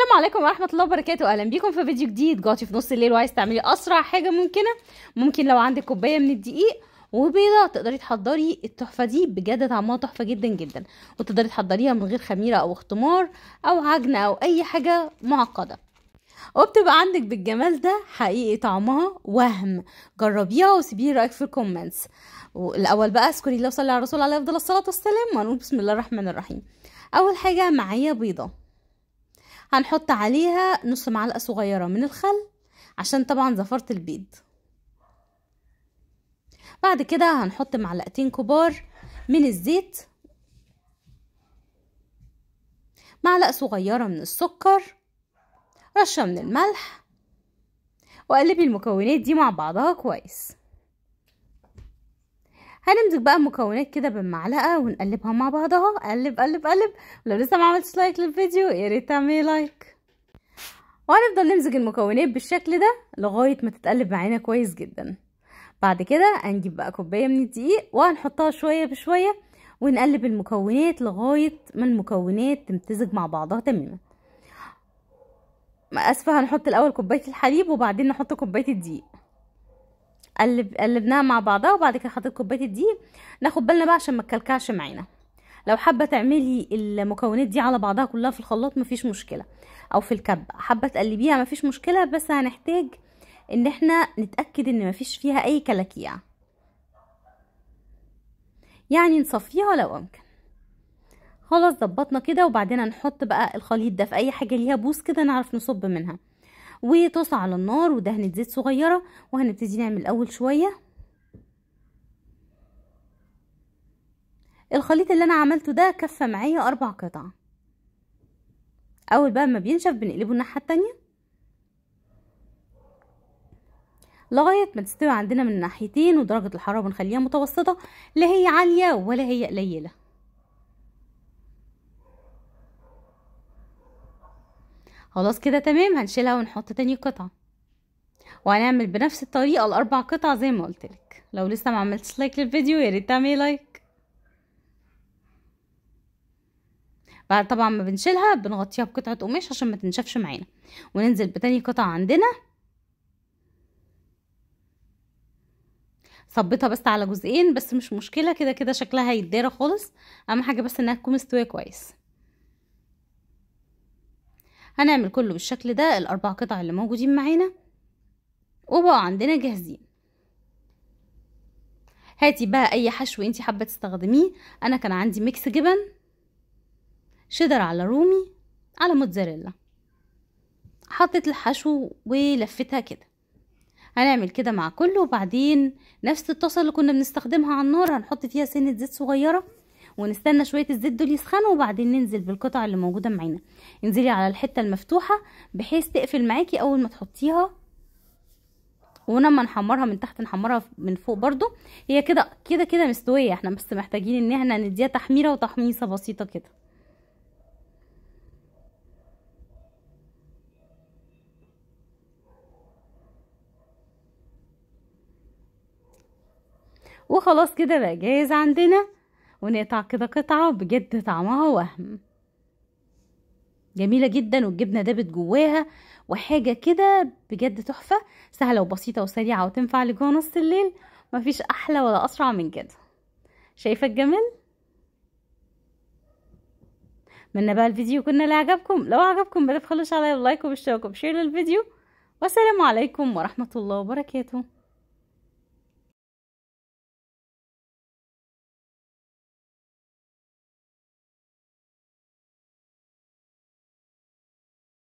السلام عليكم ورحمة الله وبركاته أهلا بيكم في فيديو جديد جاتي في نص الليل وعايز تعملي أسرع حاجة ممكنة ممكن لو عندك كوباية من الدقيق وبيضة تقدري تحضري التحفة دي بجد طعمها تحفة جدا جدا وتقدري تحضريها من غير خميرة أو اختمار أو عجن أو أي حاجة معقدة وبتبقى عندك بالجمال ده حقيقي طعمها وهم جربيها وسيبي رايك في الكومنتس الاول بقى اذكري الله وصلي على الرسول عليه افضل الصلاه والسلام ونقول بسم الله الرحمن الرحيم اول حاجه معايا بيضه هنحط عليها نص معلقة صغيرة من الخل عشان طبعا زفرت البيض بعد كده هنحط معلقتين كبار من الزيت معلقة صغيرة من السكر رشة من الملح وقلبي المكونات دي مع بعضها كويس هنمزج بقى المكونات كده بالمعلقه ونقلبها مع بعضها قلب قلب قلب لو لسه ما عملتش لايك للفيديو يا ريت تعملي لايك وهنفضل نمزج المكونات بالشكل ده لغايه ما تتقلب معانا كويس جدا بعد كده هنجيب بقى كوبايه من الدقيق وهنحطها شويه بشويه ونقلب المكونات لغايه ما المكونات تمتزج مع بعضها تماما اسفه هنحط الاول كوبايه الحليب وبعدين نحط كوبايه الدقيق قلب قلبناها مع بعضها وبعد كده حطيت كوبايه الدقيق ناخد بالنا بقى عشان ما تكلكعش معانا لو حابه تعملي المكونات دي على بعضها كلها في الخلاط مفيش مشكله او في الكبه حابه تقلبيها مفيش مشكله بس هنحتاج ان احنا نتاكد ان مفيش فيها اي كلاكيع يعني نصفيها لو امكن خلاص ظبطنا كده وبعدين هنحط بقى الخليط ده في اي حاجه ليها بوز كده نعرف نصب منها وطاسة على النار ودهنة زيت صغيرة وهنبتدي نعمل أول شوية الخليط اللي أنا عملته ده كفى معايا أربع قطع أول بقى ما بينشف بنقلبه الناحية التانية لغاية ما تستوي عندنا من ناحيتين ودرجة الحرارة بنخليها متوسطة لا هي عالية ولا هي قليلة خلاص كده تمام هنشيلها ونحط تاني قطعة وهنعمل بنفس الطريقة الأربع قطع زي ما قلتلك لو لسه ما عملتش لايك للفيديو يا ريت تعملي لايك بعد طبعا ما بنشيلها بنغطيها بقطعة قماش عشان ما تنشفش معانا وننزل بتاني قطعة عندنا ثبتها بس على جزئين بس مش مشكلة كده كده شكلها هيتدارى خالص أهم حاجة بس إنها تكون مستوية كويس هنعمل كله بالشكل ده الاربع قطع اللي موجودين معانا وبقى عندنا جاهزين هاتي بقى اي حشو انت حابه تستخدميه انا كان عندي ميكس جبن شدر على رومي على موتزاريلا حطيت الحشو ولفتها كده هنعمل كده مع كله وبعدين نفس الطاسه اللي كنا بنستخدمها على النار هنحط فيها سنه زيت صغيره ونستنى شويه الزيت دول يسخنوا وبعدين ننزل بالقطع اللي موجوده معانا انزلي على الحته المفتوحه بحيث تقفل معاكي اول ما تحطيها ولما نحمرها من تحت نحمرها من فوق برضو هي كده كده كده مستويه احنا بس محتاجين ان احنا نديها تحميره وتحميصه بسيطه كده وخلاص كده بقى جاهز عندنا ونقطع كده قطعة بجد طعمها وهم جميلة جدا والجبنة دابت جواها وحاجة كده بجد تحفة سهلة وبسيطة وسريعة وتنفع لجوه نص الليل مفيش أحلى ولا أسرع من كده شايفة الجمال؟ اتمنى بقى الفيديو كنا لعجبكم لو عجبكم بلا تخلوش عليا اللايك وبشتركوا بشير للفيديو والسلام عليكم ورحمة الله وبركاته